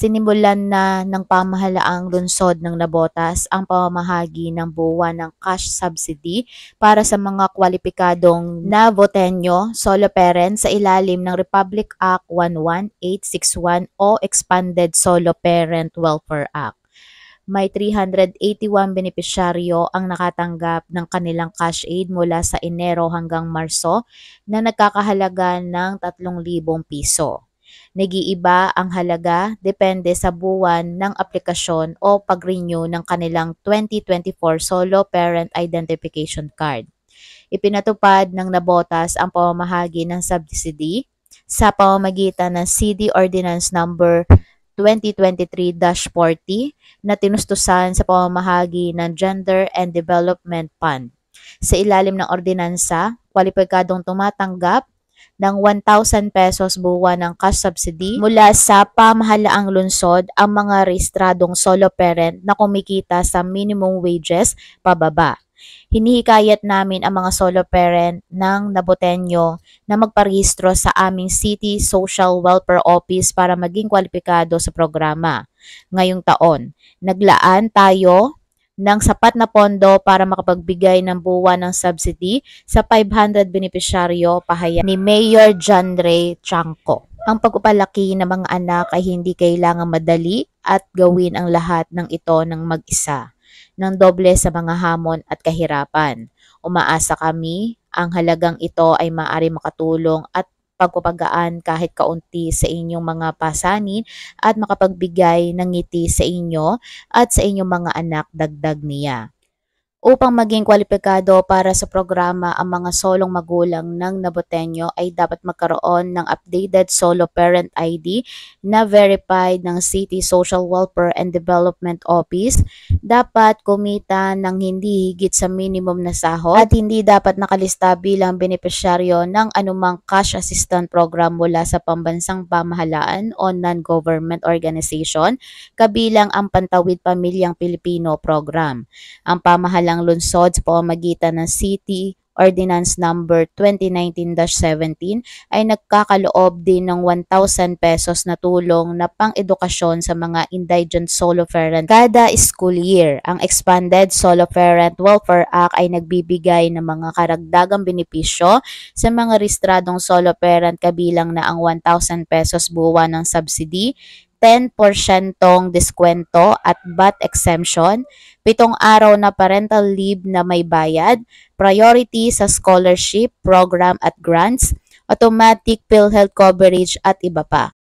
sinimulan na ng pamahalaang lunsod ng Labotas ang pamamahagi ng buwa ng cash subsidy para sa mga kwalipikadong Navoteño solo parent sa ilalim ng Republic Act 11861 o Expanded Solo Parent Welfare Act may 381 benepisyaryo ang nakatanggap ng kanilang cash aid mula sa Enero hanggang Marso na nagkakahalaga ng 3,000 piso. Nag-iiba ang halaga depende sa buwan ng aplikasyon o pag-renew ng kanilang 2024 Solo Parent Identification Card. Ipinatupad ng nabotas ang pamamahagi ng subsidy sa pamamagitan ng CD Ordinance Number 2023-40 na tinustusan sa pamamahagi ng Gender and Development Fund. Sa ilalim ng ordinansa, kwalipikadong tumatanggap ng 1,000 pesos buwan ng cash subsidy mula sa pamahalaang lunsod ang mga rehistradong solo parent na kumikita sa minimum wages pababa. Hinihikayat namin ang mga solo parent ng Nabotenyo na magparehistro sa aming City Social Welfare Office para maging kwalipikado sa programa. Ngayong taon, naglaan tayo ng sapat na pondo para makapagbigay ng buwan ng subsidy sa 500 benepisyaryo pahayag ni Mayor John Ray Chanco. Ang pagpapalaki ng mga anak ay hindi kailangang madali at gawin ang lahat ng ito ng mag-isa, ng doble sa mga hamon at kahirapan. Umaasa kami, ang halagang ito ay maaari makatulong at pagpapagaan kahit kaunti sa inyong mga pasanin at makapagbigay ng ngiti sa inyo at sa inyong mga anak dagdag niya. Upang maging kwalipikado para sa programa, ang mga solong magulang ng Naboteño ay dapat magkaroon ng updated solo parent ID na verified ng City Social Welfare and Development Office. Dapat kumita ng hindi higit sa minimum na sahod at hindi dapat nakalista bilang benepisyaryo ng anumang cash assistance program mula sa pambansang pamahalaan o non-government organization kabilang ang Pantawid Pamilyang Pilipino program. Ang pamahalaan kabilang lungsod sa pamamagitan ng City Ordinance number 2019-17 ay nagkakaloob din ng 1,000 pesos na tulong na pang-edukasyon sa mga indigent solo parent kada school year. Ang Expanded Solo Parent Welfare Act ay nagbibigay ng mga karagdagang benepisyo sa mga restradong solo parent kabilang na ang 1,000 pesos buwan ng subsidy 10% diskwento at VAT exemption, pitong araw na parental leave na may bayad, priority sa scholarship, program at grants, automatic PhilHealth coverage at iba pa.